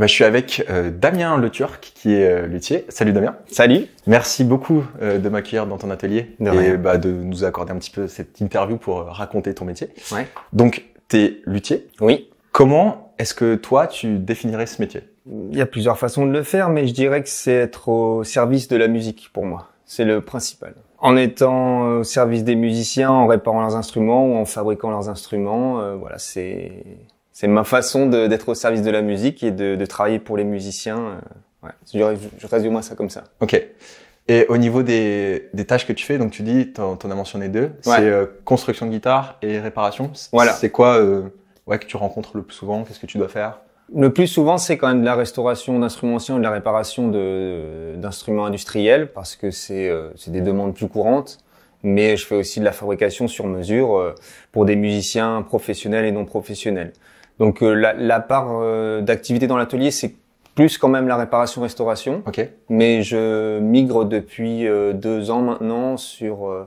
Bah, je suis avec euh, Damien Le Turc, qui est euh, luthier. Salut Damien. Salut. Merci beaucoup euh, de m'accueillir dans ton atelier de et bah, de nous accorder un petit peu cette interview pour raconter ton métier. Ouais. Donc, tu es luthier. Oui. Comment est-ce que toi, tu définirais ce métier Il y a plusieurs façons de le faire, mais je dirais que c'est être au service de la musique pour moi. C'est le principal. En étant au service des musiciens, en réparant leurs instruments ou en fabriquant leurs instruments, voilà, c'est c'est ma façon d'être au service de la musique et de, travailler pour les musiciens. Euh, ouais, je, reste résume moi ça comme ça. Ok. Et au niveau des, tâches que tu fais, donc tu dis, tu en as mentionné deux, c'est euh, construction de guitare et réparation. Voilà. C'est quoi euh, ouais, que tu rencontres le plus souvent Qu'est-ce que tu dois faire Le plus souvent, c'est quand même de la restauration d'instruments anciens, de la réparation d'instruments industriels, parce que c'est des demandes plus courantes mais je fais aussi de la fabrication sur mesure pour des musiciens professionnels et non professionnels. Donc euh, la, part euh, d'activité dans l'atelier, c'est plus quand même la réparation-restauration. Ok. Mais je migre depuis euh, deux ans maintenant sur.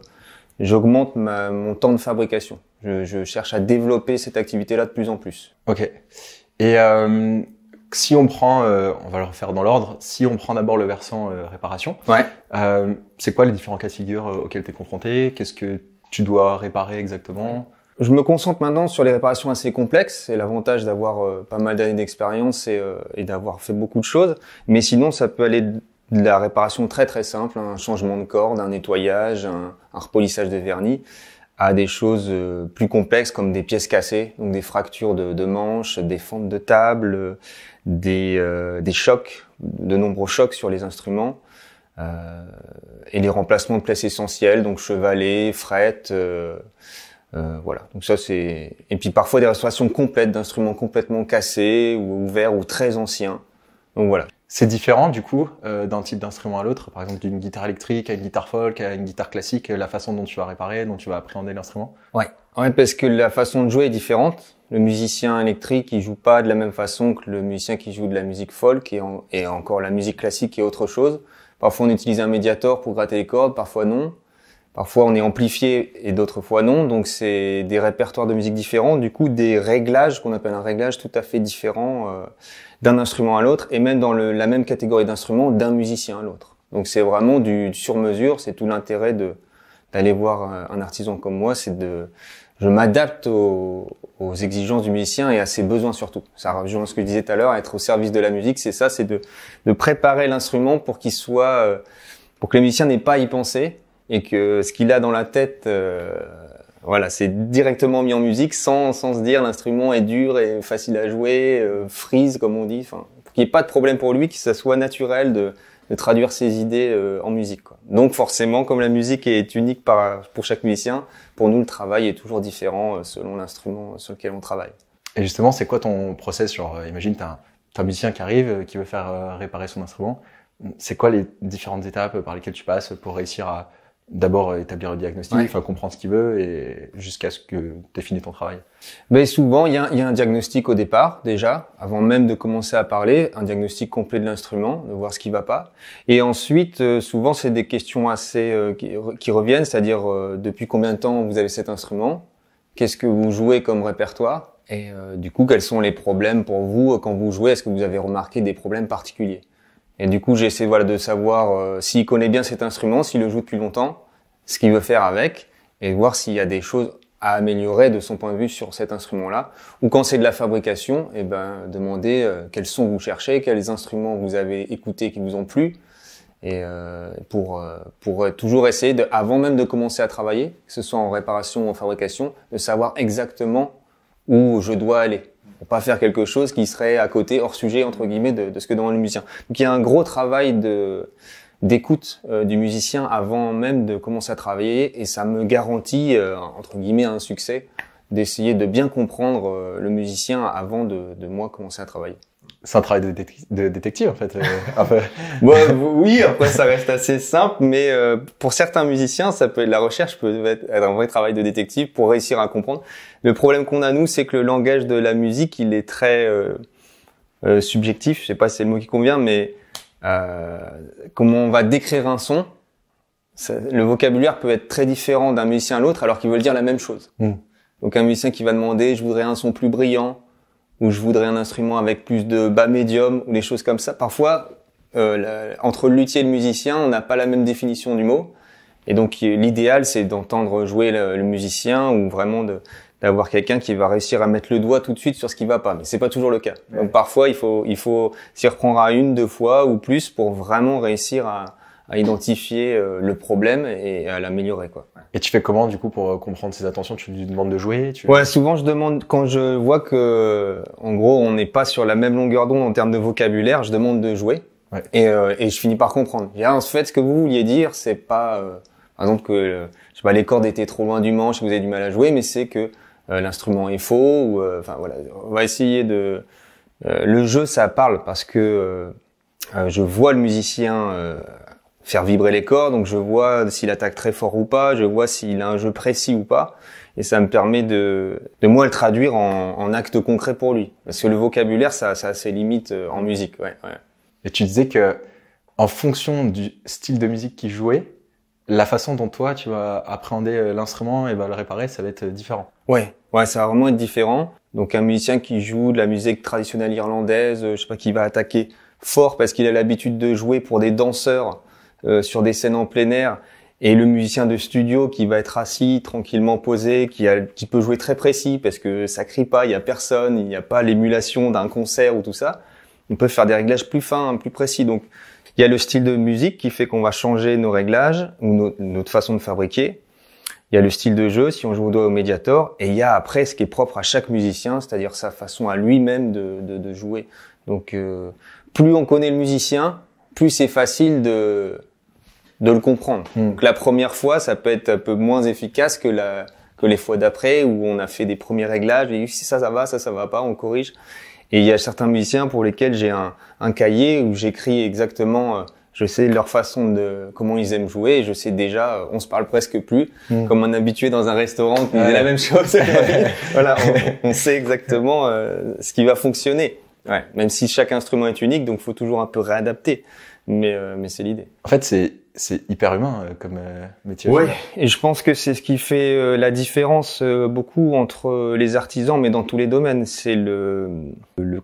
J'augmente mon temps de fabrication. Je, cherche à développer cette activité-là de plus en plus. Ok. Et si on prend, on va le refaire dans l'ordre, si on prend d'abord le versant réparation, ouais. c'est quoi les différents cas de figure auxquels tu es confronté Qu'est-ce que tu dois réparer exactement je me concentre maintenant sur les réparations assez complexes. C'est l'avantage d'avoir euh, pas mal d'années d'expérience euh, et, d'avoir fait beaucoup de choses. Mais sinon, ça peut aller de la réparation très très simple, hein. un changement de corde, un nettoyage, un, repolissage de vernis, à des choses euh, plus complexes comme des pièces cassées, donc des fractures de, manches, des fentes de table, des, chocs, de nombreux chocs sur les instruments. et les remplacements de places essentielles, donc chevalet, frettes, euh, voilà. Donc ça c'est et puis parfois des restaurations complètes d'instruments complètement cassés ou ouverts ou très anciens. Donc voilà. C'est différent du coup euh, d'un type d'instrument à l'autre, par exemple d'une guitare électrique à une guitare folk à une guitare classique, la façon dont tu vas réparer, dont tu vas appréhender l'instrument. Ouais. En parce que la façon de jouer est différente. Le musicien électrique il joue pas de la même façon que le musicien qui joue de la musique folk et, et encore la musique classique est autre chose. Parfois on utilise un médiator pour gratter les cordes, parfois non. Parfois on est amplifié et d'autres fois non, donc c'est des répertoires de musique différents, du coup des réglages qu'on appelle un réglage tout à fait différent euh, d'un instrument à l'autre et même dans la même catégorie d'instruments d'un musicien à l'autre. Donc c'est vraiment du, sur-mesure, c'est tout l'intérêt d'aller voir euh, un artisan comme moi, c'est de je m'adapte aux, exigences du musicien et à ses besoins surtout. Ça rejoint ce que je disais tout à l'heure, être au service de la musique, c'est ça, c'est de, de préparer l'instrument pour qu'il soit euh, pour que le musicien n'ait pas à y penser et que ce qu'il a dans la tête, euh, voilà, c'est directement mis en musique sans, sans se dire l'instrument est dur et facile à jouer, euh, freeze comme on dit, enfin, pour qu'il n'y ait pas de problème pour lui, que ça soit naturel de, de traduire ses idées euh, en musique. Quoi. Donc forcément, comme la musique est unique par, pour chaque musicien, pour nous le travail est toujours différent euh, selon l'instrument sur lequel on travaille. Et justement, c'est quoi ton process sur, imagine, t'as as un musicien qui arrive, qui veut faire réparer son instrument. C'est quoi les différentes étapes par lesquelles tu passes pour réussir à d'abord euh, établir le diagnostic, comprendre ce qu'il veut et jusqu'à ce que tu aies fini ton travail. Mais souvent, il y, a, un diagnostic au départ déjà, avant même de commencer à parler, un diagnostic complet de l'instrument, de voir ce qui va pas. Et ensuite, euh, souvent, c'est des questions assez euh, qui, reviennent, c'est-à-dire depuis combien de temps vous avez cet instrument, qu'est-ce que vous jouez comme répertoire, et du coup, quels sont les problèmes pour vous quand vous jouez, est-ce que vous avez remarqué des problèmes particuliers. Et du coup, j'essaie voilà de savoir euh, s'il connaît bien cet instrument, s'il le joue depuis longtemps, ce qu'il veut faire avec, et voir s'il y a des choses à améliorer de son point de vue sur cet instrument-là. Ou quand c'est de la fabrication, et eh ben demander euh, quels sons vous cherchez, quels instruments vous avez écoutés qui vous ont plu, et euh, pour pour toujours essayer de, avant même de commencer à travailler, que ce soit en réparation ou en fabrication, de savoir exactement où je dois aller pour pas faire quelque chose qui serait à côté, hors sujet entre guillemets, de, ce que demande le musicien. Donc il y a un gros travail de d'écoute euh, du musicien avant même de commencer à travailler et ça me garantit euh, entre guillemets un succès d'essayer de bien comprendre euh, le musicien avant de moi commencer à travailler c'est un travail de, détective en fait. Euh, oui, après ça reste assez simple, mais euh, pour certains musiciens, ça peut être la recherche peut être un vrai travail de détective pour réussir à comprendre. Le problème qu'on a nous, c'est que le langage de la musique, il est très euh, euh, subjectif. Je sais pas si c'est le mot qui convient, mais comment on va décrire un son, le vocabulaire peut être très différent d'un musicien à l'autre, alors qu'ils veulent dire la même chose. Hmm. Donc un musicien qui va demander, je voudrais un son plus brillant ou je voudrais un instrument avec plus de bas médium ou des choses comme ça. Parfois, euh, entre le luthier et le musicien, on n'a pas la même définition du mot. Et donc l'idéal, c'est d'entendre jouer le, musicien ou vraiment d'avoir quelqu'un qui va réussir à mettre le doigt tout de suite sur ce qui va pas. Mais c'est pas toujours le cas. Donc parfois, il faut, il faut s'y reprendre à une, deux fois ou plus pour vraiment réussir à, à identifier euh, le problème et à l'améliorer quoi. Et tu fais comment du coup pour euh, comprendre ses attentions Tu lui demandes de jouer tu... Ouais, souvent je demande quand je vois que en gros on n'est pas sur la même longueur d'onde en termes de vocabulaire, je demande de jouer ouais. et, euh, et, je finis par comprendre. Ah, en fait ce que vous vouliez dire, c'est pas par exemple que les cordes étaient trop loin du manche, vous avez du mal à jouer, mais c'est que l'instrument est faux ou enfin voilà, on va essayer de le jeu ça parle parce que je vois le musicien faire vibrer les corps. Donc je vois s'il attaque très fort ou pas, je vois s'il a un jeu précis ou pas. Et ça me permet de, de moi le traduire en, en actes concrets pour lui. Parce que le vocabulaire, ça, ça a ses limites euh, en musique. Ouais, Et tu disais que en fonction du style de musique qu'il jouait, la façon dont toi tu vas appréhender euh, l'instrument et bah le réparer, ça va être euh, différent. Ouais, ouais, ça va vraiment être différent. Donc un musicien qui joue de la musique traditionnelle irlandaise, je sais pas, qui va attaquer fort parce qu'il a l'habitude de jouer pour des danseurs euh, sur des scènes en plein air et le musicien de studio qui va être assis tranquillement posé, qui, a, qui peut jouer très précis parce que ça crie pas, il y a personne, il n'y a pas l'émulation d'un concert ou tout ça. On peut faire des réglages plus fins, plus précis. Donc il y a le style de musique qui fait qu'on va changer nos réglages ou notre façon de fabriquer. Il y a le style de jeu si on joue au doigt au médiator, et il y a après ce qui est propre à chaque musicien, c'est-à-dire sa façon à lui-même de, de, jouer. Donc euh, plus on connaît le musicien, plus c'est facile de, de le comprendre. Hmm. Donc la première fois, ça peut être un peu moins efficace que la que les fois d'après où on a fait des premiers réglages et si ça ça va, ça ça va pas, on corrige. Et il y a certains musiciens pour lesquels j'ai un, un cahier où j'écris exactement euh, je sais leur façon de comment ils aiment jouer je sais déjà euh, on se parle presque plus hmm. comme un habitué dans un restaurant qui dit la même chose voilà on, sait exactement euh, ce qui va fonctionner ouais. même si chaque instrument est unique donc faut toujours un peu réadapter mais mais c'est l'idée en fait c'est c'est hyper humain euh, comme euh, métier. Oui, et je pense que c'est ce qui fait euh, la différence beaucoup entre les artisans, mais dans tous les domaines, c'est le,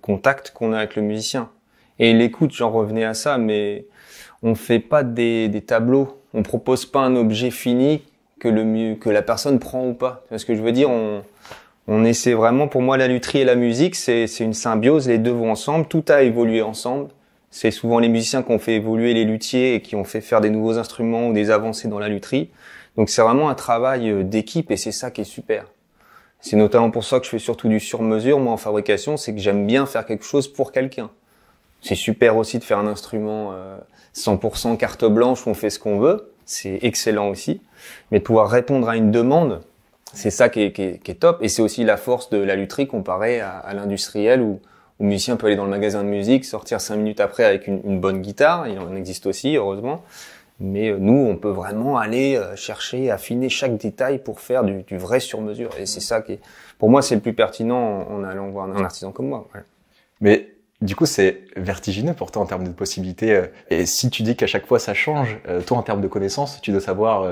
contact qu'on a avec le musicien. Et l'écoute, j'en revenais à ça, mais on fait pas des, tableaux, on propose pas un objet fini que le mieux, que la personne prend ou pas. C'est ce que je veux dire On, on essaie vraiment, pour moi, la lutherie et la musique, c'est une symbiose, les deux vont ensemble, tout a évolué ensemble. C'est souvent les musiciens qui ont fait évoluer les luthiers et qui ont fait faire des nouveaux instruments ou des avancées dans la lutherie. Donc c'est vraiment un travail euh, d'équipe et c'est ça qui est super. C'est notamment pour ça que je fais surtout du sur-mesure, moi, en fabrication, c'est que j'aime bien faire quelque chose pour quelqu'un. C'est super aussi de faire un instrument 100% euh, carte blanche où on fait ce qu'on veut. C'est excellent aussi. Mais pouvoir répondre à une demande, c'est ça qui est, top. Et c'est aussi la force de la lutherie comparée à, à l'industriel où, le musicien peut aller dans le magasin de musique, sortir cinq minutes après avec une, bonne guitare, il en existe aussi, heureusement. Mais euh, nous, on peut vraiment aller euh, chercher, affiner chaque détail pour faire du, vrai sur-mesure. Et c'est ça qui est, pour moi, c'est le plus pertinent en, allant voir un artisan comme moi. Mais du coup, c'est vertigineux pour toi en termes de possibilités. Euh, et si tu dis qu'à chaque fois ça change, toi en termes de connaissances, tu dois savoir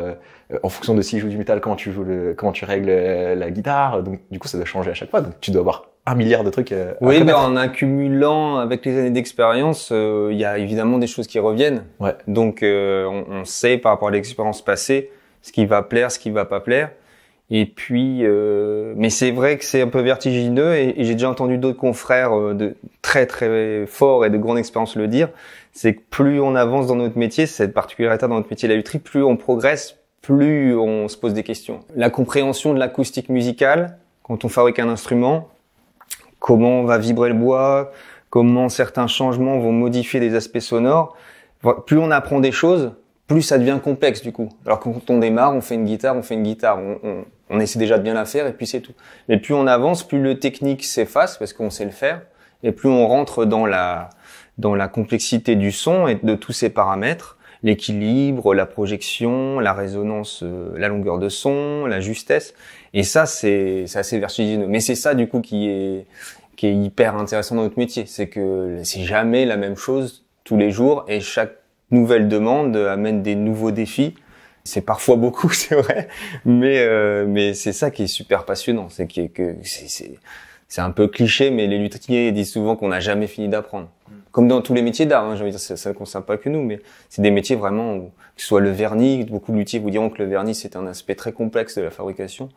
en fonction de si je joue du métal, comment tu joues le, comment tu règles la guitare. Donc du coup, ça doit changer à chaque fois. Donc tu dois voir un milliard de trucs. Euh, oui, mais en accumulant avec les années d'expérience, euh, il y a évidemment des choses qui reviennent. Ouais. Donc euh, on, on, sait par rapport à l'expérience passée ce qui va plaire, ce qui va pas plaire. Et puis, mais c'est vrai que c'est un peu vertigineux et, j'ai déjà entendu d'autres confrères de très très forts et de grande expérience le dire. C'est que plus on avance dans notre métier, cette particularité dans notre métier de la lutherie, plus on progresse, plus on se pose des questions. La compréhension de l'acoustique musicale, quand on fabrique un instrument, comment on va vibrer le bois, comment certains changements vont modifier les aspects sonores. Plus on apprend des choses, plus ça devient complexe du coup. Alors quand on démarre, on fait une guitare, on fait une guitare, on, essaie déjà de bien la faire et puis c'est tout. Mais plus on avance, plus le technique s'efface parce qu'on sait le faire et plus on rentre dans la dans la complexité du son et de tous ses paramètres l'équilibre, la projection, la résonance, euh, la longueur de son, la justesse. Et ça, c'est assez vertigineux. Mais c'est ça, du coup, qui est, qui est hyper intéressant dans notre métier. C'est que c'est jamais la même chose tous les jours et chaque nouvelle demande amène des nouveaux défis. C'est parfois beaucoup, c'est vrai, mais euh, mais c'est ça qui est super passionnant, c'est que, c'est c'est un peu cliché, mais les lutiniers disent souvent qu'on n'a jamais fini d'apprendre comme dans tous les métiers d'art, hein, j'ai envie de dire, ça ne concerne pas que nous, mais c'est des métiers vraiment où, que ce soit le vernis, beaucoup de vous diront que le vernis c'est un aspect très complexe de la fabrication.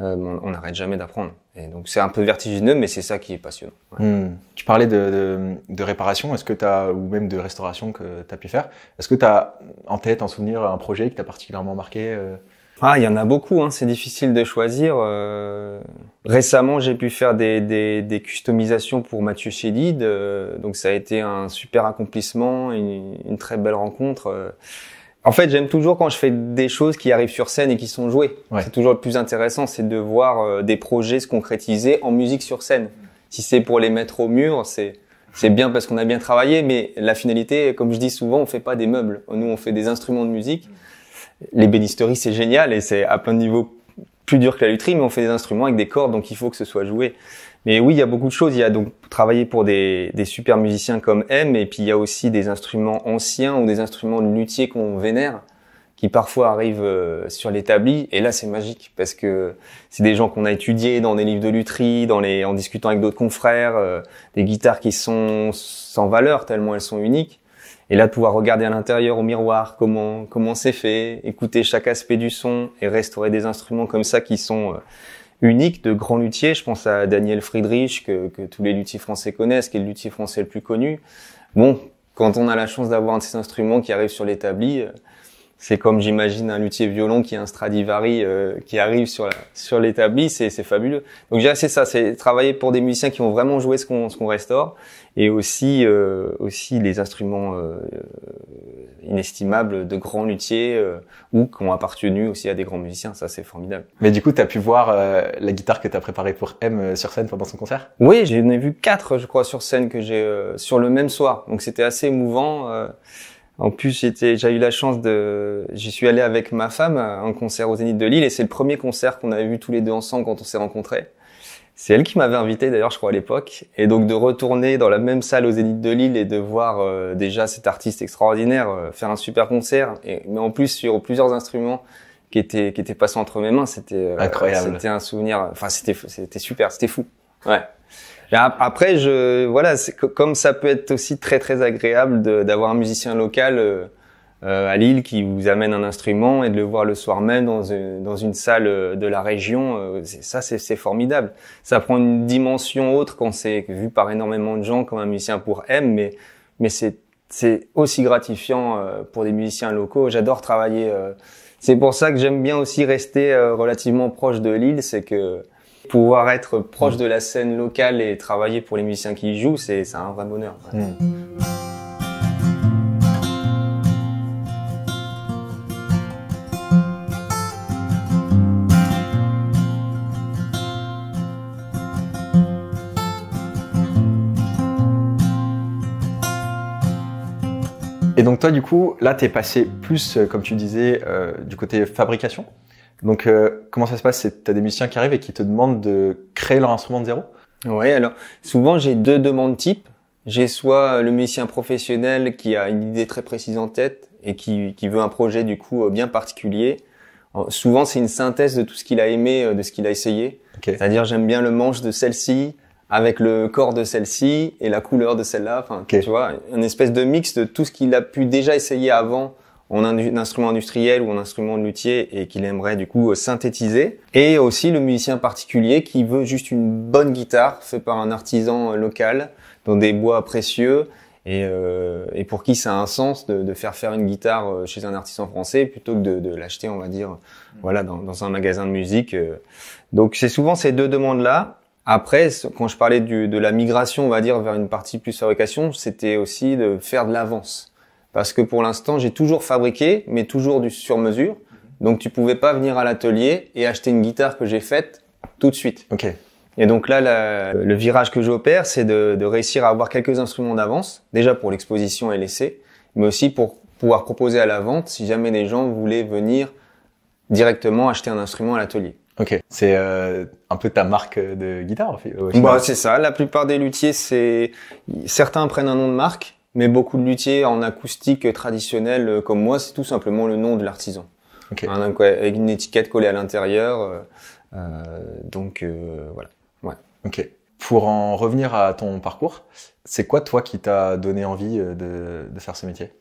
Euh, on n'arrête jamais d'apprendre. Et donc c'est un peu vertigineux, mais c'est ça qui est passionnant. Hmm. Tu parlais de, réparation, est-ce que as, ou même de restauration que tu as pu faire. Est-ce que tu as en tête, en souvenir, un projet qui t'a particulièrement marqué euh ah, il y en a beaucoup, hein. c'est difficile de choisir. Euh. Récemment, j'ai pu faire des, des, customisations pour Mathieu Chédid, euh, donc ça a été un super accomplissement, une, très belle rencontre. Euh. En fait, j'aime toujours quand je fais des choses qui arrivent sur scène et qui sont jouées. C'est toujours le plus intéressant, c'est de voir des projets se concrétiser en musique sur scène. Si c'est pour les mettre au mur, c'est c'est bien parce qu'on a bien travaillé, mais la finalité, comme je dis souvent, on fait pas des meubles. Nous, on fait des instruments de musique l'ébénisterie c'est génial et c'est à plein de niveaux plus dur que la lutherie, mais on fait des instruments avec des cordes, donc il faut que ce soit joué. Mais oui, il y a beaucoup de choses. Il y a donc travailler pour des, des super musiciens comme M, et puis il y a aussi des instruments anciens ou des instruments de luthier qu'on vénère, qui parfois arrivent euh, sur l'établi. Et là, c'est magique parce que c'est des gens qu'on a étudiés dans des livres de lutherie, en discutant avec d'autres confrères, euh, des guitares qui sont sans valeur tellement elles sont uniques. Et là, pouvoir regarder à l'intérieur au miroir comment comment c'est fait, écouter chaque aspect du son et restaurer des instruments comme ça qui sont euh, uniques de grands luthiers. Je pense à Daniel Friedrich que, tous les luthiers français connaissent, qui est le luthier français le plus connu. Bon, quand on a la chance d'avoir un de ces instruments qui arrive sur l'établi, euh, c'est comme j'imagine un luthier violon qui a un Stradivari euh, qui arrive sur la, sur l'établi, c'est fabuleux. Donc j'ai assez ça, c'est travailler pour des musiciens qui vont vraiment jouer ce qu'on ce qu'on restaure et aussi euh, aussi les instruments euh, inestimables de grands luthiers euh, ou qui ont appartenu aussi à des grands musiciens. Ça, c'est formidable. Mais du coup, tu as pu voir la guitare que tu as préparée pour M sur scène pendant son concert Oui, j'en ai vu quatre, je crois, sur scène que j'ai sur le même soir. Donc c'était assez émouvant. En plus, j'ai eu la chance de, j'y suis allé avec ma femme à un concert au Zénith de Lille et c'est le premier concert qu'on avait vu tous les deux ensemble quand on s'est rencontrés. C'est elle qui m'avait invité d'ailleurs, je crois à l'époque, et donc de retourner dans la même salle aux élites de Lille et de voir euh, déjà cet artiste extraordinaire euh, faire un super concert, et, mais en plus sur plusieurs instruments qui étaient qui étaient passés entre mes mains, c'était euh, incroyable. C'était un souvenir, enfin c'était c'était super, c'était fou. Ouais. après, je voilà, comme ça peut être aussi très très agréable d'avoir un musicien local euh, à Lille qui vous amène un instrument et de le voir le soir même dans euh, une, salle euh, de la région, ça c'est formidable. Ça prend une dimension autre quand c'est vu par énormément de gens comme un musicien pour M, mais, c'est aussi gratifiant pour des musiciens locaux. J'adore travailler. C'est pour ça que j'aime bien aussi rester relativement proche de Lille, c'est que pouvoir être proche de la scène locale et travailler pour les musiciens qui y jouent, c'est un vrai bonheur. Hmm. donc toi, du coup, là, tu es passé plus, euh, comme tu disais, euh, du côté fabrication. Donc, euh, comment ça se passe Tu as des musiciens qui arrivent et qui te demandent de créer leur instrument de zéro Oui, alors souvent, j'ai deux demandes types. J'ai soit le musicien professionnel qui a une idée très précise en tête et qui, veut un projet, du coup, bien particulier. souvent, c'est une synthèse de tout ce qu'il a aimé, de ce qu'il a essayé. C'est-à-dire, j'aime bien le manche de celle-ci, avec le corps de celle-ci et la couleur de celle-là. Enfin, tu vois, une espèce de mix de tout ce qu'il a pu déjà essayer avant en un instrument industriel ou en instrument de luthier et qu'il aimerait du coup euh, synthétiser. Et aussi le musicien particulier qui veut juste une bonne guitare faite par un artisan euh, local dans des bois précieux et, euh, et pour qui ça a un sens de, faire faire une guitare chez un artisan français plutôt que de, l'acheter, on va dire, mm. voilà, dans, un magasin de musique. Donc c'est souvent ces deux demandes-là. Après, quand je parlais de la migration, on va dire, vers une partie plus fabrication, c'était aussi de faire de l'avance. Parce que pour l'instant, j'ai toujours fabriqué, mais toujours du sur-mesure. Donc tu pouvais pas venir à l'atelier et acheter une guitare que j'ai faite tout de suite. Ok. Et donc là, le virage que j'opère, c'est de, de, réussir à avoir quelques instruments d'avance, déjà pour l'exposition et l'essai, mais aussi pour pouvoir proposer à la vente si jamais les gens voulaient venir directement acheter un instrument à l'atelier. Ok, c'est euh, un peu ta marque de guitare. Bah, c'est ça. La plupart des luthiers, c'est certains prennent un nom de marque, mais beaucoup de luthiers en acoustique traditionnelle euh, comme moi, c'est tout simplement le nom de l'artisan. Ok. avec une étiquette collée à l'intérieur. Euh, euh donc voilà. Ouais. Ok. Pour en revenir à ton parcours, c'est quoi toi qui t'a donné envie de, de faire ce métier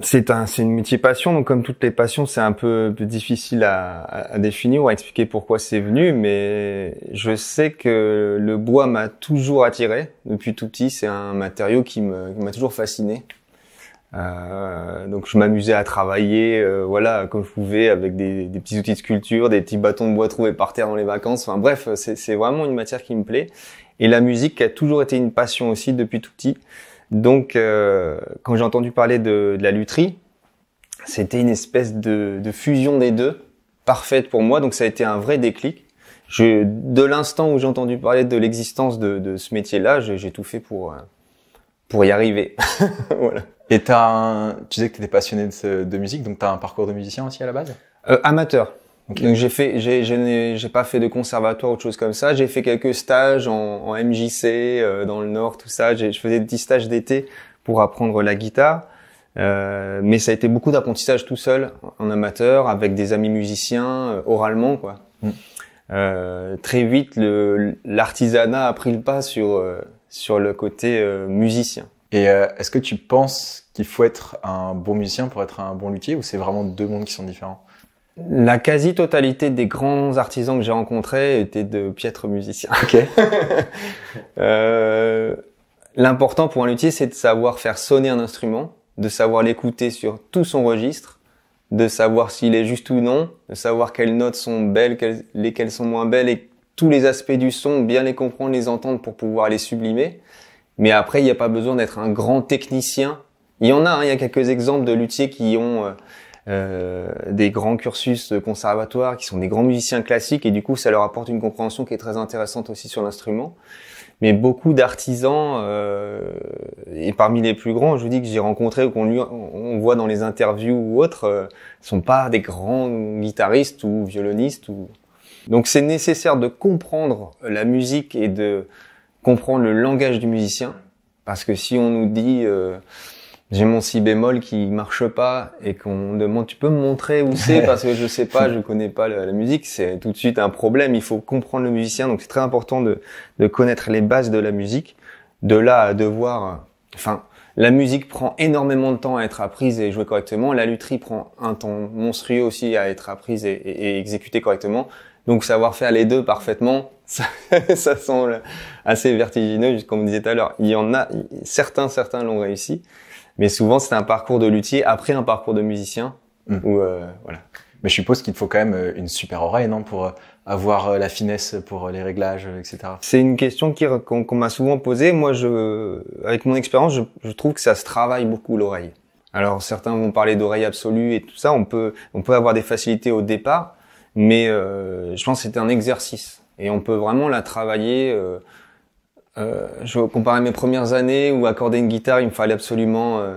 c'est un, c'est une multipassion, donc comme toutes les passions, c'est un peu, difficile à, définir ou à expliquer pourquoi c'est venu, mais je sais que le bois m'a toujours attiré depuis tout petit. C'est un matériau qui, m'a toujours fasciné. Euh, donc je m'amusais à travailler, euh, voilà, comme je pouvais, avec des, des, petits outils de sculpture, des petits bâtons de bois trouvés par terre dans les vacances. Enfin bref, c'est, c'est vraiment une matière qui me plaît. Et la musique a toujours été une passion aussi depuis tout petit. Donc, euh, quand j'ai entendu parler de, la lutherie, c'était une espèce de, fusion des deux, parfaite pour moi. Donc, ça a été un vrai déclic. Je, de l'instant où j'ai entendu parler de l'existence de, de, ce métier-là, j'ai tout fait pour euh, pour y arriver. voilà. Et as tu disais que tu étais passionné de, musique, donc tu as un parcours de musicien aussi à la base euh, Amateur. Donc j'ai fait, j'ai pas fait de conservatoire ou de choses comme ça. J'ai fait quelques stages en, MJC euh, dans le Nord, tout ça. Je faisais des petits stages d'été pour apprendre la guitare, euh, mais ça a été beaucoup d'apprentissage tout seul, en amateur, avec des amis musiciens, euh, oralement quoi. Mm. Euh, très vite, l'artisanat a pris le pas sur euh, sur le côté musicien. Et est-ce que tu penses qu'il faut être un bon musicien pour être un bon luthier, ou c'est vraiment deux mondes qui sont différents la quasi-totalité des grands artisans que j'ai rencontrés étaient de piètres musiciens. Euh, l'important pour un luthier, c'est de savoir faire sonner un instrument, de savoir l'écouter sur tout son registre, de savoir s'il est juste ou non, de savoir quelles notes sont belles, lesquelles sont moins belles, et tous les aspects du son, bien les comprendre, les entendre pour pouvoir les sublimer. Mais après, il n'y a pas besoin d'être un grand technicien. Il y en a, hein, il y a quelques exemples de luthiers qui ont... Euh, euh, des grands cursus conservatoires qui sont des grands musiciens classiques et du coup ça leur apporte une compréhension qui est très intéressante aussi sur l'instrument mais beaucoup d'artisans euh, et parmi les plus grands, je vous dis que j'ai rencontré ou qu'on on voit dans les interviews ou autres, euh, sont pas des grands guitaristes ou violonistes ou donc c'est nécessaire de comprendre la musique et de comprendre le langage du musicien parce que si on nous dit euh, j'ai mon si bémol qui marche pas et qu'on demande tu peux me montrer où c'est parce que je sais pas, je connais pas la, musique, c'est tout de suite un problème. Il faut comprendre le musicien, donc c'est très important de, de connaître les bases de la musique. De là à devoir, enfin, la musique prend énormément de temps à être apprise et jouée correctement. La lutherie prend un temps monstrueux aussi à être apprise et, exécutée correctement. Donc savoir faire les deux parfaitement, ça, ça semble assez vertigineux, comme on disait tout à l'heure. Il y en a, certains, certains l'ont réussi. Mais souvent, c'est un parcours de luthier après un parcours de musicien. Hmm. Euh, voilà. Mais je suppose qu'il faut quand même euh, une super oreille, non, pour euh, avoir la finesse pour les réglages, etc. C'est une question qu'on m'a souvent posée. Moi, je, avec mon expérience, je, trouve que ça se travaille beaucoup l'oreille. Alors certains vont parler d'oreille absolue et tout ça. On peut, on peut avoir des facilités au départ, mais je pense que c'est un exercice et on peut vraiment la travailler. Euh, euh, je comparais mes premières années où accorder une guitare, il me fallait absolument euh,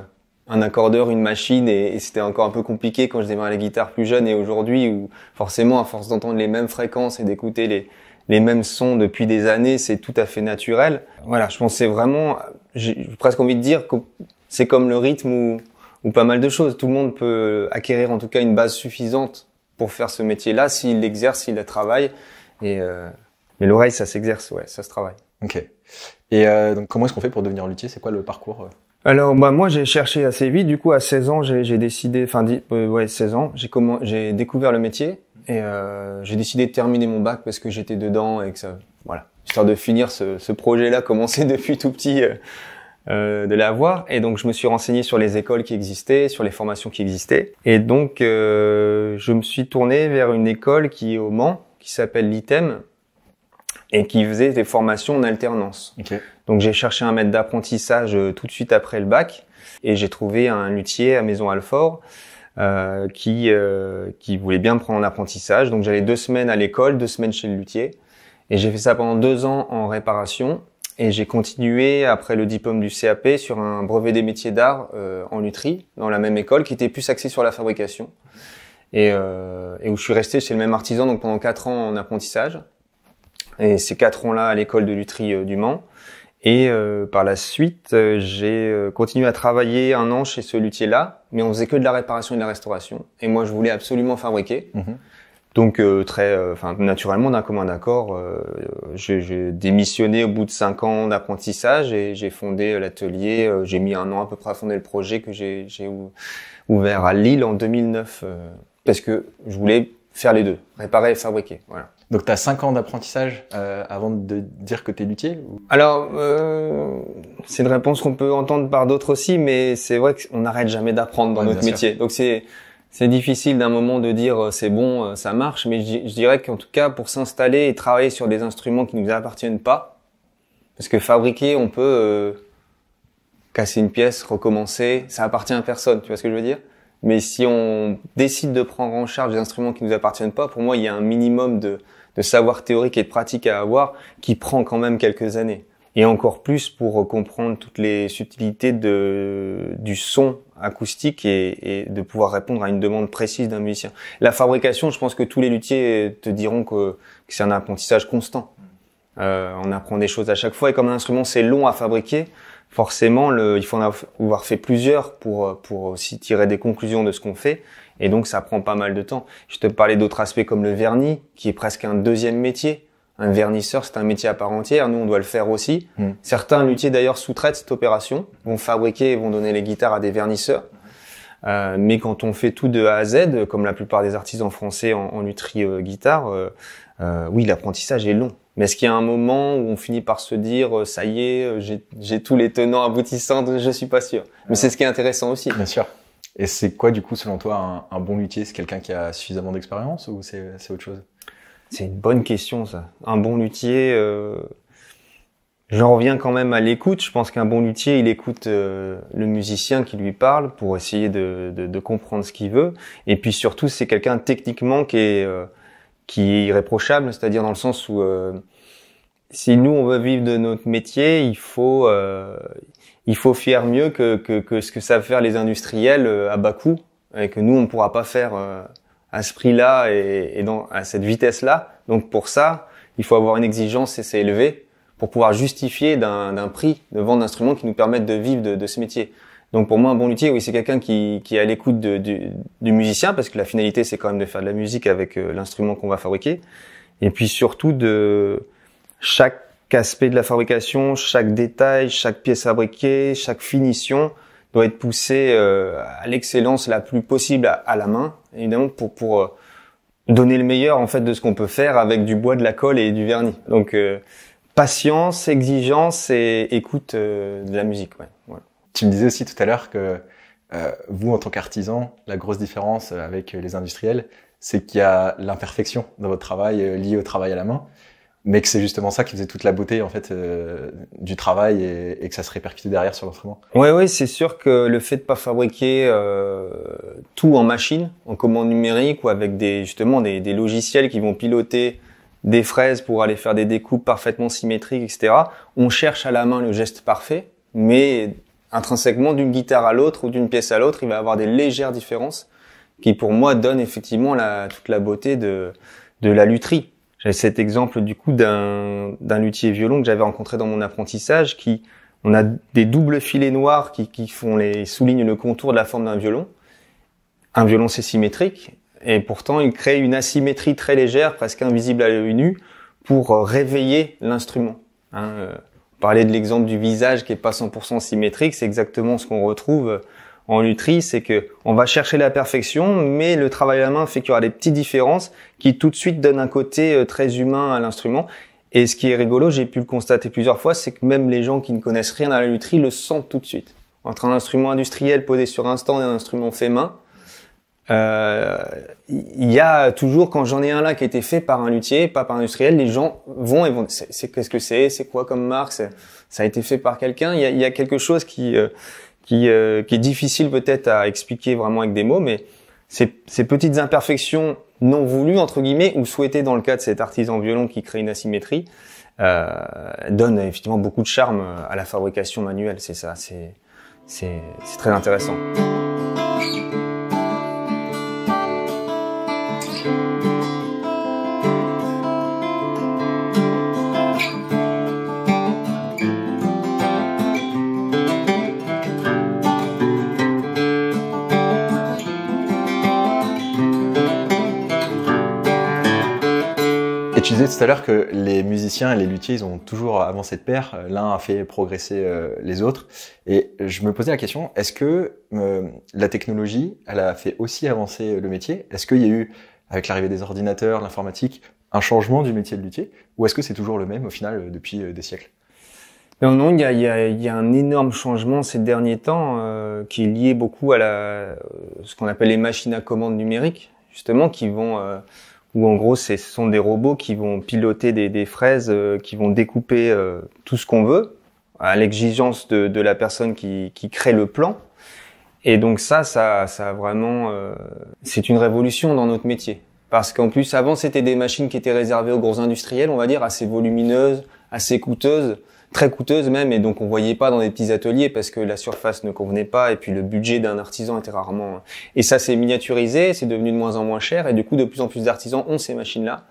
un accordeur, une machine, et, c'était encore un peu compliqué quand je démarrais la guitare plus jeune. Et aujourd'hui, où forcément, à force d'entendre les mêmes fréquences et d'écouter les, les mêmes sons depuis des années, c'est tout à fait naturel. Voilà, je pensais vraiment, j'ai presque envie de dire que c'est comme le rythme ou, pas mal de choses. Tout le monde peut acquérir en tout cas une base suffisante pour faire ce métier-là s'il l'exerce, s'il la travaille. Et euh... mais l'oreille, ça s'exerce, ouais, ça se travaille. Ok. Et euh, donc, comment est-ce qu'on fait pour devenir luthier C'est quoi le parcours euh? alors bah, moi j'ai cherché assez vite du coup à 16 ans j'ai décidé enfin euh, ans j'ai découvert le métier et j'ai décidé de terminer mon bac parce que j'étais dedans et que ça voilà histoire de finir ce, projet là commencé depuis tout petit de l'avoir et donc je me suis renseigné sur les écoles qui existaient sur les formations qui existaient et donc je me suis tourné vers une école qui est au Mans qui s'appelle l'ITEM et qui faisait des formations en alternance. Donc j'ai cherché un maître d'apprentissage euh, tout de suite après le bac et j'ai trouvé un luthier à Maison Alfort euh, qui euh, qui voulait bien me prendre en apprentissage. Donc j'allais deux semaines à l'école, deux semaines chez le luthier et j'ai fait ça pendant deux ans en réparation et j'ai continué après le diplôme du CAP sur un brevet des métiers d'art euh, en lutherie dans la même école qui était plus axé sur la fabrication et, euh, et où je suis resté chez le même artisan donc pendant quatre ans en apprentissage et ces quatre ans-là à l'école de lutherie euh, du Mans. Et euh, par la suite, euh, j'ai continué à travailler un an chez ce luthier-là, mais on faisait que de la réparation et de la restauration. Et moi, je voulais absolument fabriquer. Mhm. Donc, très, enfin, naturellement, d'un commun d'accord, j'ai démissionné au bout de cinq ans d'apprentissage et j'ai fondé l'atelier. j'ai mis un an à peu près à fonder le projet que j'ai ouvert à Lille en 2009, parce que je voulais faire les deux, réparer et fabriquer. Voilà. Donc, tu as 5 ans d'apprentissage euh, avant de dire que tu es luthier Alors, euh, c'est une réponse qu'on peut entendre par d'autres aussi, mais c'est vrai qu'on n'arrête jamais d'apprendre dans notre métier. Donc, c'est c'est difficile d'un moment de dire euh, c'est bon, ça marche, mais je, dirais qu'en tout cas, pour s'installer et travailler sur des instruments qui ne nous appartiennent pas, parce que fabriquer, on peut casser une pièce, recommencer, ça appartient à personne, tu vois ce que je veux dire mais si on décide de prendre en charge des instruments qui ne nous appartiennent pas, pour moi, il y a un minimum de, savoir théorique et de pratique à avoir qui prend quand même quelques années. Et encore plus pour comprendre toutes les subtilités du son acoustique et, de pouvoir répondre à une demande précise d'un musicien. La fabrication, je pense que tous les luthiers te diront que, c'est un apprentissage constant. Euh, on apprend des choses à chaque fois et comme un instrument c'est long à fabriquer, forcément, il faut en avoir fait plusieurs pour, pour aussi tirer des conclusions de ce qu'on fait. Et donc, ça prend pas mal de temps. Je te parlais d'autres aspects comme le vernis, qui est presque un deuxième métier. Un vernisseur, c'est un métier à part entière. Nous, on doit le faire aussi. Hmm. Certains luthiers, d'ailleurs, sous-traitent cette opération, vont fabriquer et vont donner les guitares à des vernisseurs. Euh, mais quand on fait tout de A à Z, comme la plupart des artistes en français en, en euh, guitare, euh, oui, l'apprentissage est long. Mais est-ce qu'il y a un moment où on finit par se dire, euh, ça y est, euh, j'ai tous les tenants aboutissants, je suis pas sûr. Mais c'est ce qui est intéressant aussi. Bien sûr. Et c'est quoi, du coup, selon toi, un, bon luthier C'est quelqu'un qui a suffisamment d'expérience ou c'est autre chose C'est une bonne question, ça. Un bon luthier, euh... j'en reviens quand même à l'écoute. Je pense qu'un bon luthier, il écoute euh, le musicien qui lui parle pour essayer de, de, comprendre ce qu'il veut. Et puis surtout, c'est quelqu'un techniquement qui est qui est irréprochable, c'est-à-dire dans le sens où euh, si nous on veut vivre de notre métier, il faut euh, il faut faire mieux que, que, que, ce que savent faire les industriels euh, à bas coût et que nous on ne pourra pas faire à ce prix-là et, et dans, à cette vitesse-là. Donc pour ça, il faut avoir une exigence assez élevée pour pouvoir justifier d'un prix de vente d'instruments qui nous permettent de vivre de, de, ce métier. Donc pour moi, un bon outil oui, c'est quelqu'un qui, qui est à l'écoute du, musicien, parce que la finalité, c'est quand même de faire de la musique avec euh, l'instrument qu'on va fabriquer. Et puis surtout de chaque aspect de la fabrication, chaque détail, chaque pièce fabriquée, chaque finition doit être poussée euh, à l'excellence la plus possible à, la main, évidemment pour pour euh, donner le meilleur en fait de ce qu'on peut faire avec du bois, de la colle et du vernis. Donc patience, exigence et écoute de la musique. Ouais, voilà. Tu me disais aussi tout à l'heure que euh, vous, en tant qu'artisan, la grosse différence euh, avec les industriels, c'est qu'il y a l'imperfection dans votre travail lié euh, liée au travail à la main, mais que c'est justement ça qui faisait toute la beauté en fait euh, du travail et, que ça se répercutait derrière sur l'instrument. Oui, oui, c'est sûr que le fait de pas fabriquer tout en machine, en commande numérique ou avec des justement des, des logiciels qui vont piloter des fraises pour aller faire des découpes parfaitement symétriques, etc. On cherche à la main le geste parfait, mais intrinsèquement d'une guitare à l'autre ou d'une pièce à l'autre, il va avoir des légères différences qui pour moi donnent effectivement la, toute la beauté de, de la lutherie. J'ai cet exemple du coup d'un, d'un luthier violon que j'avais rencontré dans mon apprentissage qui, on a des doubles filets noirs qui, font les, soulignent le contour de la forme d'un violon. Un violon c'est symétrique et pourtant il crée une asymétrie très légère, presque invisible à l'œil nu, pour euh, réveiller l'instrument. Hein, euh. Parler de l'exemple du visage qui est pas 100% symétrique, c'est exactement ce qu'on retrouve en lutherie, c'est que on va chercher la perfection, mais le travail à la main fait qu'il y aura des petites différences qui tout de suite donnent un côté euh, très humain à l'instrument. Et ce qui est rigolo, j'ai pu le constater plusieurs fois, c'est que même les gens qui ne connaissent rien à la lutherie le sentent tout de suite. Entre un instrument industriel posé sur un stand et un instrument fait main, euh, il y a toujours quand j'en ai un là qui a été fait par un luthier, pas par un industriel, les gens vont et vont. C'est qu'est-ce que c'est C'est quoi comme marque Ça a été fait par quelqu'un. Il y a, y a, quelque chose qui euh, qui, euh, qui, est difficile peut-être à expliquer vraiment avec des mots, mais ces, ces, petites imperfections non voulues, entre guillemets, ou souhaitées dans le cas de cet artisan violon qui crée une asymétrie, euh, donnent effectivement beaucoup de charme à la fabrication manuelle, c'est ça, c'est très intéressant. C'est à l'heure que les musiciens et les luthiers, ils ont toujours avancé de pair. L'un a fait progresser euh, les autres. Et je me posais la question, est-ce que euh, la technologie, elle a fait aussi avancer le métier Est-ce qu'il y a eu, avec l'arrivée des ordinateurs, l'informatique, un changement du métier de luthier Ou est-ce que c'est toujours le même au final euh, depuis des siècles non, non, il y a, y, a, y a, un énorme changement ces derniers temps qui est lié beaucoup à la, ce qu'on appelle les machines à commande numériques, justement, qui vont où en gros ce sont des robots qui vont piloter des, des fraises, euh, qui vont découper euh, tout ce qu'on veut, à l'exigence de, la personne qui, crée le plan. Et donc ça, ça, ça vraiment, euh, c'est une révolution dans notre métier. Parce qu'en plus, avant, c'était des machines qui étaient réservées aux gros industriels, on va dire, assez volumineuses, assez coûteuses très coûteuse même, et donc on voyait pas dans des petits ateliers parce que la surface ne convenait pas, et puis le budget d'un artisan était rarement. Et ça s'est miniaturisé, c'est devenu de moins en moins cher, et du coup de plus en plus d'artisans ont ces machines-là,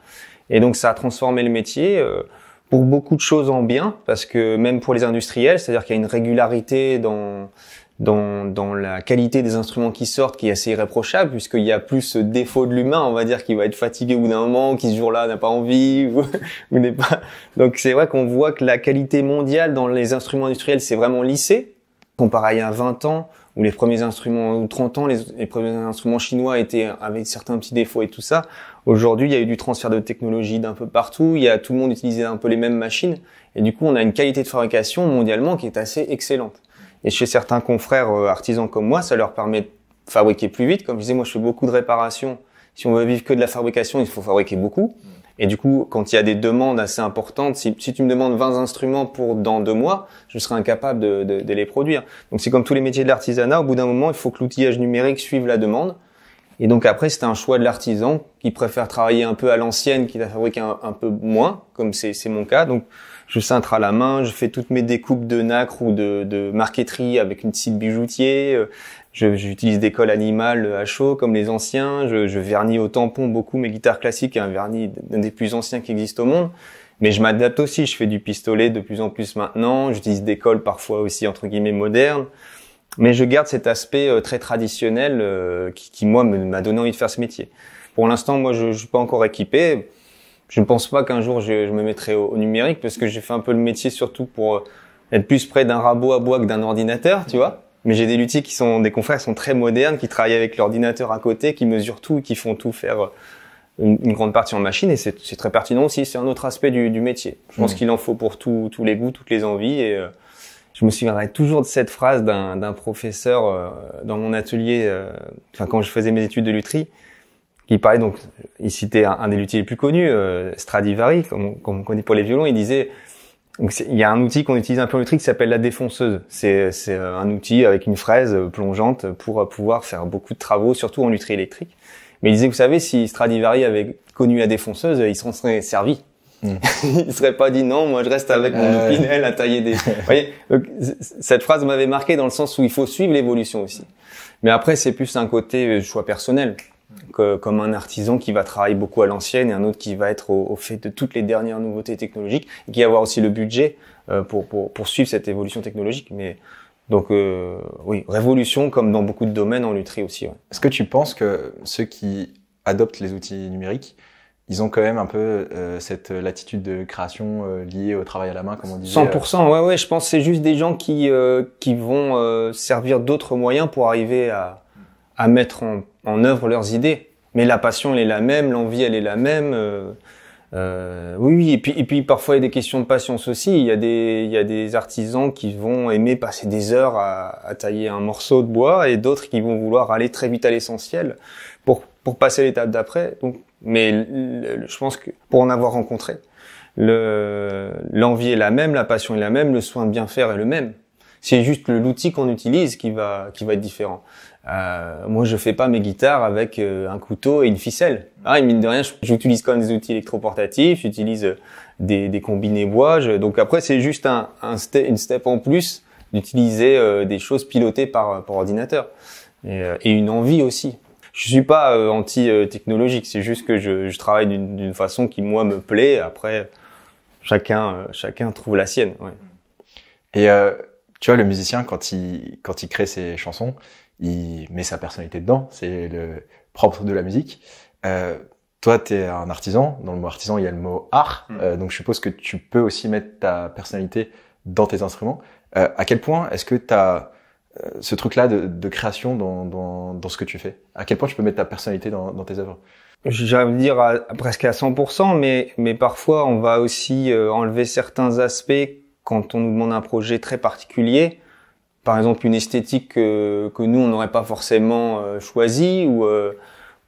et donc ça a transformé le métier. Euh, pour beaucoup de choses en bien, parce que même pour les industriels, c'est-à-dire qu'il y a une régularité dans dans, dans la qualité des instruments qui sortent qui est assez irréprochable puisqu'il y a plus ce défaut de l'humain on va dire qu'il va être fatigué au bout d'un moment qui ce jour-là n'a pas envie ou, n'est pas donc c'est vrai qu'on voit que la qualité mondiale dans les instruments industriels c'est vraiment lissé comparé à 20 ans où les premiers instruments ou 30 ans les, premiers instruments chinois étaient avec certains petits défauts et tout ça aujourd'hui il y a eu du transfert de technologie d'un peu partout il y a tout le monde utilisait un peu les mêmes machines et du coup on a une qualité de fabrication mondialement qui est assez excellente et chez certains confrères euh, artisans comme moi, ça leur permet de fabriquer plus vite. Comme je disais, moi, je fais beaucoup de réparations. Si on veut vivre que de la fabrication, il faut fabriquer beaucoup. Mm. Et du coup, quand il y a des demandes assez importantes, si, tu me demandes 20 instruments pour dans deux mois, je serai incapable de, les produire. Donc c'est comme tous les métiers de l'artisanat, au bout d'un moment, il faut que l'outillage numérique suive la demande. Et donc après, c'est un choix de l'artisan qui préfère travailler un peu à l'ancienne, qui la fabrique un, un peu moins, comme c'est mon cas. Donc je cintre à la main, je fais toutes mes découpes de nacre ou de, marqueterie avec une scie bijoutier, euh, j'utilise des cols animales à chaud comme les anciens, je, vernis au tampon beaucoup mes guitares classiques, un vernis d'un des plus anciens qui existent au monde. Mais je m'adapte aussi, je fais du pistolet de plus en plus maintenant, j'utilise des cols parfois aussi entre guillemets modernes. Mais je garde cet aspect euh, très traditionnel euh, qui, qui, moi, m'a donné envie de faire ce métier. Pour l'instant, moi, je ne suis pas encore équipé je ne pense pas qu'un jour je, me mettrai au, numérique parce que j'ai fait un peu le métier surtout pour euh, être plus près d'un rabot à bois que d'un ordinateur, tu vois. Mais j'ai des luthiers qui sont des confrères qui sont très modernes, qui travaillent avec l'ordinateur à côté, qui mesurent tout, qui font tout faire euh, une, grande partie en machine et c'est très pertinent aussi. C'est un autre aspect du, du métier. Je pense qu'il en faut pour tous les goûts, toutes les envies et euh, je me souviendrai toujours de cette phrase d'un professeur dans mon atelier, enfin quand je faisais mes études de lutherie il parlait donc, il citait un, des luthiers les plus connus, euh, Stradivari, comme on, comme connaît pour les violons, il disait, il y a un outil qu'on utilise un peu en luthier qui s'appelle la défonceuse. C'est euh, un outil avec une fraise plongeante pour euh, pouvoir faire beaucoup de travaux, surtout en luthier électrique. Mais il disait, vous savez, si Stradivari avait connu la défonceuse, il s'en serait servi. Hmm. il serait pas dit non, moi je reste avec mon Pinel à tailler des. voyez, donc, cette phrase m'avait marqué dans le sens où il faut suivre l'évolution aussi. Mais après, c'est plus un côté choix personnel comme un artisan qui va travailler beaucoup à l'ancienne et un autre qui va être au, fait de toutes les dernières nouveautés technologiques et qui va avoir aussi le budget euh, pour, pour, suivre cette évolution technologique. Mais donc euh, oui, révolution comme dans beaucoup de domaines en lutherie aussi. Ouais. Est-ce que tu penses que ceux qui adoptent les outils numériques ils ont quand même un peu euh, cette latitude de création liée au travail à la main, comme on dit 100%, ouais, ouais, je pense que c'est juste des gens qui, qui vont servir d'autres moyens pour arriver à, à mettre en, en, œuvre leurs idées. Mais la passion, elle est la même, l'envie, elle est la même. Euh, euh oui, et puis, et puis parfois il y a des questions de patience aussi. Il y a des, il y a des artisans qui vont aimer passer des heures à, à tailler un morceau de bois et d'autres qui vont vouloir aller très vite à l'essentiel pour, pour passer l'étape d'après. Donc, mais je pense que pour en avoir rencontré, le, l'envie est la même, la passion est la même, le soin de bien faire est le même. C'est juste l'outil qu'on utilise qui va, qui va être différent. Euh, moi, je fais pas mes guitares avec euh, un couteau et une ficelle. Ah, mine de rien, j'utilise quand même des outils électroportatifs, j'utilise euh, des, des, combinés bois. donc après, c'est juste un, un step, une step en plus d'utiliser des choses pilotées par, par ordinateur et, et, une envie aussi. Je suis pas anti-technologique, c'est juste que je, je travaille d'une façon qui moi me plaît. Après, chacun chacun trouve la sienne. Ouais. Et tu vois, le musicien quand il quand il crée ses chansons, il met sa personnalité dedans, c'est le propre de la musique. Euh, toi, tu es un artisan, dans le mot artisan, il y a le mot art, mm. euh, donc je suppose que tu peux aussi mettre ta personnalité dans tes instruments. Euh, à quel point est-ce que tu as euh, ce truc-là de, création dans, dans, dans, ce que tu fais À quel point tu peux mettre ta personnalité dans, dans tes œuvres j'ai à dire presque à 100%, mais, mais parfois on va aussi euh, enlever certains aspects quand on nous demande un projet très particulier par exemple une esthétique que, nous on n'aurait pas forcément euh, choisie ou euh,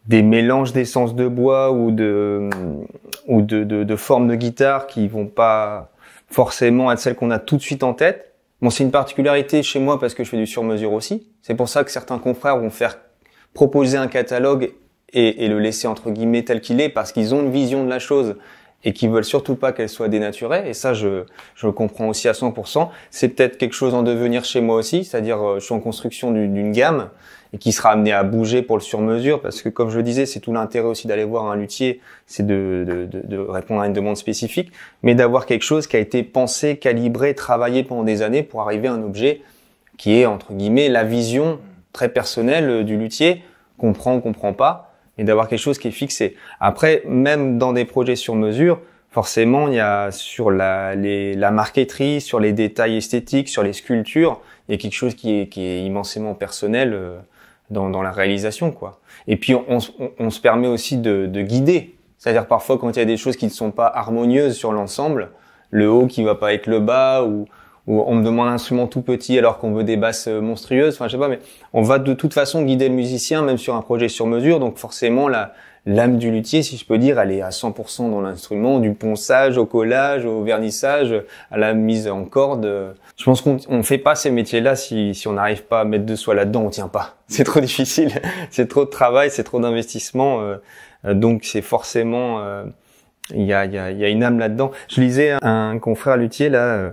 des mélanges d'essence de bois ou de mm, ou de, formes de guitare qui vont pas forcément être celles qu'on a tout de suite en tête. Bon, c'est une particularité chez moi parce que je fais du sur-mesure aussi. C'est pour ça que certains confrères vont faire proposer un catalogue et, et le laisser entre guillemets tel qu'il est parce qu'ils ont une vision de la chose et qui veulent surtout pas qu'elle soit dénaturée. Et ça, je, je le comprends aussi à 100%. C'est peut-être quelque chose en devenir chez moi aussi, c'est-à-dire euh, je suis en construction d'une gamme et qui sera amenée à bouger pour le sur-mesure, parce que comme je le disais, c'est tout l'intérêt aussi d'aller voir un luthier, c'est de, de, répondre à une demande spécifique, mais d'avoir quelque chose qui a été pensé, calibré, travaillé pendant des années pour arriver à un objet qui est, entre guillemets, la vision très personnelle euh, du luthier, comprend, comprend pas, et d'avoir quelque chose qui est fixé. Après, même dans des projets sur mesure, forcément, il y a sur la, la marqueterie, sur les détails esthétiques, sur les sculptures, il y a quelque chose qui est, qui est immensément personnel euh, dans, dans, la réalisation, quoi. Et puis, on, on, on se permet aussi de, de guider. C'est-à-dire parfois quand il y a des choses qui ne sont pas harmonieuses sur l'ensemble, le haut qui va pas avec le bas ou ou on me demande un instrument tout petit alors qu'on veut des basses euh, monstrueuses. Enfin, je sais pas, mais on va de toute façon guider le musicien, même sur un projet sur mesure. Donc forcément, la l'âme du luthier, si je peux dire, elle est à 100% dans l'instrument, du ponçage au collage, au vernissage, à la mise en corde. Je pense qu'on ne fait pas ces métiers-là si, on n'arrive pas à mettre de soi là-dedans, on tient pas. C'est trop difficile, c'est trop de travail, c'est trop d'investissement. Euh, euh, donc c'est forcément il y a, y a, une âme là-dedans. Je lisais un confrère luthier là euh,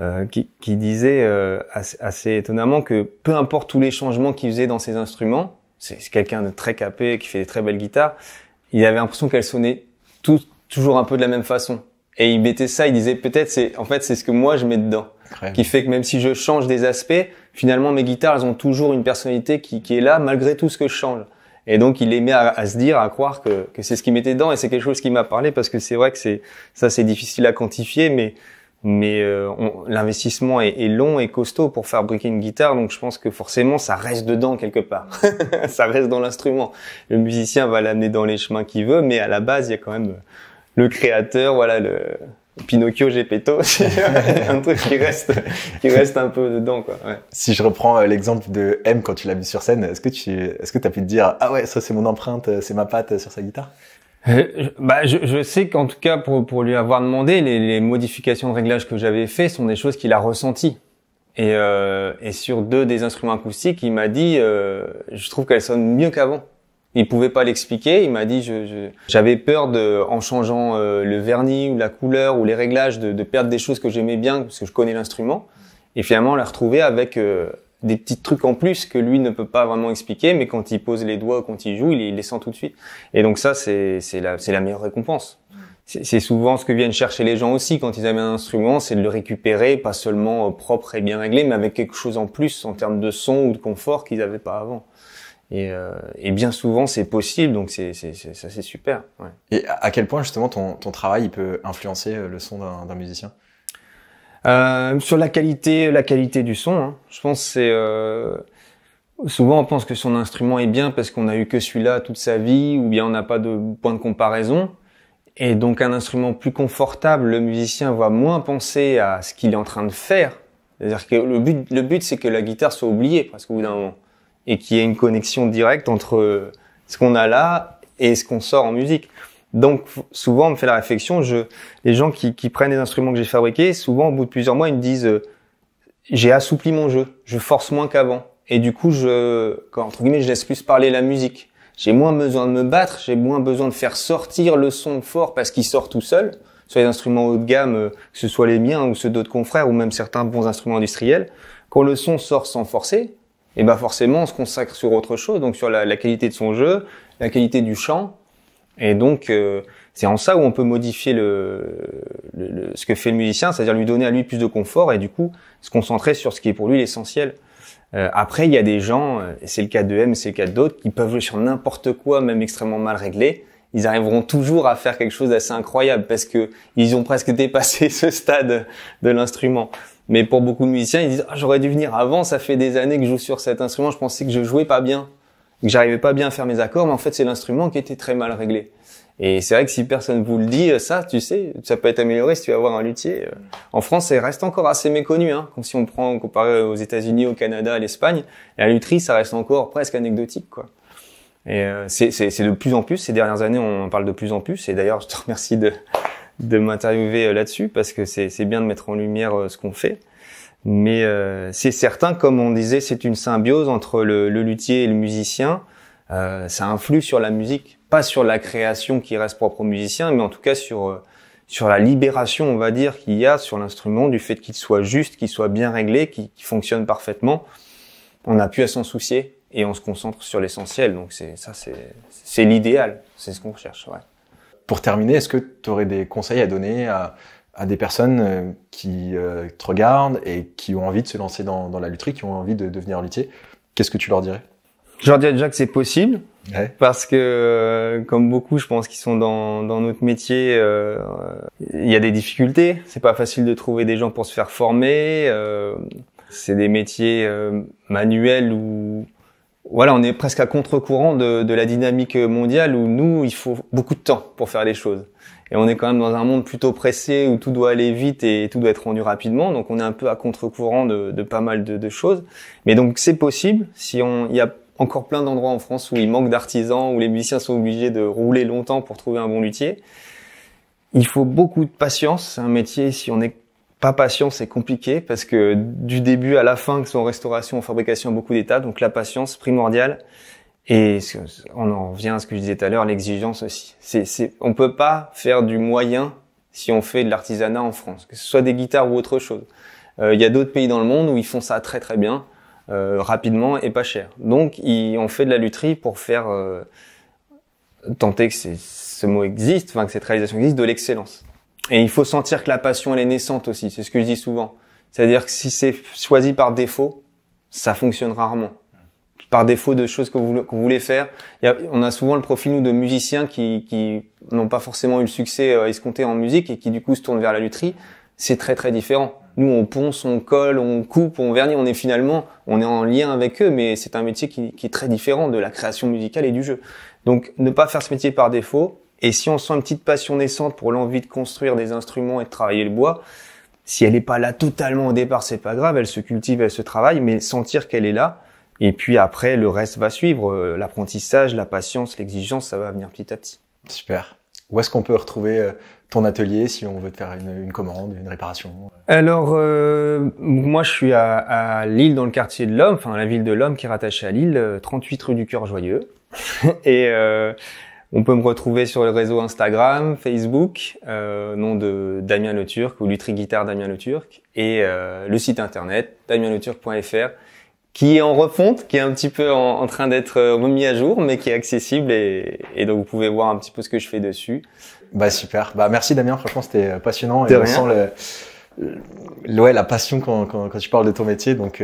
euh, qui, qui, disait euh, assez, étonnamment que peu importe tous les changements qu'il faisait dans ses instruments, c'est quelqu'un de très capé qui fait des très belles guitares, il avait l'impression qu'elles sonnaient toujours un peu de la même façon. Et il mettait ça, il disait peut-être c'est en fait c'est ce que moi je mets dedans, qui fait que même si je change des aspects, finalement mes guitares elles ont toujours une personnalité qui, qui est là malgré tout ce que je change. Et donc, il aimait à, se dire, à croire que, que c'est ce qui mettait dedans. Et c'est quelque chose qui m'a parlé parce que c'est vrai que c'est ça, c'est difficile à quantifier, mais mais euh, l'investissement est, est, long et costaud pour fabriquer une guitare, donc je pense que forcément ça reste dedans quelque part, ça reste dans l'instrument. Le musicien va l'amener dans les chemins qu'il veut, mais à la base il y a quand même le créateur, voilà le, Pinocchio Gepetto, c'est un truc qui reste, qui reste un peu dedans, quoi. Si je reprends euh, l'exemple de M quand tu l'as vu sur scène, est-ce que tu, est-ce que t'as pu te dire, ah ouais, ça c'est mon empreinte, euh, c'est ma patte euh, sur sa guitare? bah, je, sais qu'en tout cas pour, pour lui avoir demandé, les, modifications de réglage que j'avais fait sont des choses qu'il a ressenties. Et, et sur deux des instruments acoustiques, il m'a dit, je trouve qu'elles sonnent mieux qu'avant. Il pouvait pas l'expliquer. Il m'a dit je, j'avais peur de en changeant euh, le vernis ou la couleur ou les réglages de, perdre des choses que j'aimais bien parce que je connais l'instrument. Et finalement l'a retrouver avec euh, des petits trucs en plus que lui ne peut pas vraiment expliquer, mais quand il pose les doigts, quand il joue, il, les sent tout de suite. Et donc ça, c'est la, la meilleure récompense. C'est souvent ce que viennent chercher les gens aussi quand ils aiment un instrument, c'est de le récupérer, pas seulement euh, propre et bien réglé, mais avec quelque chose en plus en termes de son ou de confort qu'ils n'avaient pas avant. Et, euh, et, bien souvent, c'est possible, donc c'est, c'est, ça c'est super. Ouais. Et à quel point justement ton, ton travail peut influencer euh, le son d'un, d'un musicien euh, Sur la qualité, la qualité du son, hein. je pense que c'est euh, souvent on pense que son instrument est bien parce qu'on a eu que celui-là toute sa vie, ou bien on n'a pas de point de comparaison. Et donc un instrument plus confortable, le musicien va moins penser à ce qu'il est en train de faire. C'est-à-dire que le but, le but c'est que la guitare soit oubliée parce au bout d'un moment et qu'il y une connexion directe entre ce qu'on a là et ce qu'on sort en musique. Donc souvent, on me fait la réflexion, les gens qui, prennent les instruments que j'ai fabriqués, souvent au bout de plusieurs mois, ils me disent euh, j'ai assoupli mon jeu, je force moins qu'avant, et du coup, je, entre guillemets, je laisse plus parler la musique. J'ai moins besoin de me battre, j'ai moins besoin de faire sortir le son fort parce qu'il sort tout seul sur les instruments haut de gamme, euh, que ce soit les miens ou ceux d'autres confrères ou même certains bons instruments industriels. Quand le son sort sans forcer, et ben forcément on se consacre sur autre chose, donc sur la, la qualité de son jeu, la qualité du chant, et donc euh, c'est en ça où on peut modifier le, le, ce que fait le musicien, c'est-à-dire lui donner à lui plus de confort et du coup se concentrer sur ce qui est pour lui l'essentiel. Euh, après il y a des gens, et euh, c'est le cas de M, c'est le cas d'autres, qui peuvent jouer sur n'importe quoi, même extrêmement mal réglé, ils arriveront toujours à faire quelque chose d'assez incroyable parce que ils ont presque dépassé ce stade de l'instrument. Mais pour beaucoup de musiciens, ils disent ah, j'aurais dû venir avant, ça fait des années que je joue sur cet instrument, je pensais que je jouais pas bien, que j'arrivais pas bien à faire mes accords, mais en fait c'est l'instrument qui était très mal réglé. Et c'est vrai que si personne vous le dit, euh, ça, tu sais, ça peut être amélioré si tu vas voir un luthier. Euh. En France, ça reste encore assez méconnu. Hein. Comme si on prend, comparé aux États-Unis, au Canada, à l'Espagne, la lutherie, ça reste encore presque anecdotique, quoi. Et euh, c'est de plus en plus, ces dernières années, on en parle de plus en plus. Et d'ailleurs, je te remercie de, de m'interviewer euh, là-dessus parce que c'est bien de mettre en lumière euh, ce qu'on fait. Mais euh, c'est certain, comme on disait, c'est une symbiose entre le, luthier et le musicien. ça influe sur la musique, pas sur la création qui reste propre au musicien, mais en tout cas sur sur la libération, on va dire, qu'il y a sur l'instrument, du fait qu'il soit juste, qu'il soit bien réglé, qu'il fonctionne parfaitement. On n'a plus à s'en soucier et on se concentre sur l'essentiel. Donc c'est ça, c'est l'idéal, c'est ce qu'on recherche. Ouais pour terminer, est-ce que tu aurais des conseils à donner à, à des personnes euh, qui euh, te regardent et qui ont envie de se lancer dans, dans la lutterie qui ont envie de devenir luthier Qu'est-ce que tu leur dirais Je leur dirais déjà que c'est possible. Parce que, euh, comme beaucoup, je pense qu'ils sont dans, dans notre métier, il y a des difficultés. C'est pas facile de trouver des gens pour se faire former. c'est des métiers manuels ou voilà, on est presque à contre-courant de, la dynamique mondiale où nous, il faut beaucoup de temps pour faire les choses. Et on est quand même dans un monde plutôt pressé où tout doit aller vite et tout doit être rendu rapidement. Donc on est un peu à contre-courant de, pas mal de, choses. Mais donc c'est possible si on, il y a encore plein d'endroits en France où il manque d'artisans, où les musiciens sont obligés de rouler longtemps pour trouver un bon luthier. Il faut beaucoup de patience. C'est Un métier, si on est pas patience c'est compliqué parce que du début à la fin, que ce soit en restauration, en fabrication, beaucoup d'états. Donc la patience primordiale. Et on en revient à ce que je disais tout à l'heure, l'exigence aussi. C'est, c'est, on peut pas faire du moyen si on fait de l'artisanat en France, que ce soit des guitares ou autre chose. Euh, il y a d'autres pays dans le monde où ils font ça très très bien, euh, rapidement et pas cher. Donc on fait de la lutherie pour faire euh, tenter que ce mot existe, enfin que cette réalisation existe, de l'excellence. Et il faut sentir que la passion, elle est naissante aussi. C'est ce que je dis souvent. C'est-à-dire que si c'est choisi par défaut, ça fonctionne rarement. Par défaut de choses que vous, voulez faire, on a souvent le profil nous de musiciens qui, n'ont pas forcément eu le succès euh, escompté en musique et qui du coup se tournent vers la lutherie. C'est très très différent. Nous, on ponce, on colle, on coupe, on vernit. On est finalement, on est en lien avec eux, mais c'est un métier qui est très différent de la création musicale et du jeu. Donc, ne pas faire ce métier par défaut, et si on sent une petite passion naissante pour l'envie de construire des instruments et de travailler le bois, si elle n'est pas là totalement au départ, c'est pas grave, elle se cultive, elle se travaille, mais sentir qu'elle est là, et puis après, le reste va suivre. Euh, l'apprentissage, la patience, l'exigence, ça va venir petit à petit. Super. Où est-ce qu'on peut retrouver euh, ton atelier si on veut te faire une, commande, une réparation Alors, euh, moi, je suis à, à, Lille, dans le quartier de l'Homme, enfin la ville de l'Homme qui est rattachée à Lille, 38 rue du Cœur Joyeux. et... On peut me retrouver sur le réseau Instagram, Facebook, euh, nom de Damien Le Turc ou Lutri Guitare Damien Le Turc, et euh, le site internet damienleturc.fr qui est en refonte, qui est un petit peu en, train d'être euh, remis à jour, mais qui est accessible et, et, donc vous pouvez voir un petit peu ce que je fais dessus. Bah super, bah merci Damien, franchement c'était passionnant et on sent le, le, la passion quand, quand, quand, tu parles de ton métier, donc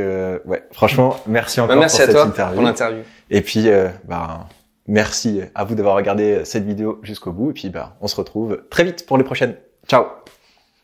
ouais franchement merci bah, encore merci pour à toi Pour l'interview. Et puis bah Merci à vous d'avoir regardé cette vidéo jusqu'au bout et puis bah, on se retrouve très vite pour les prochaines. Ciao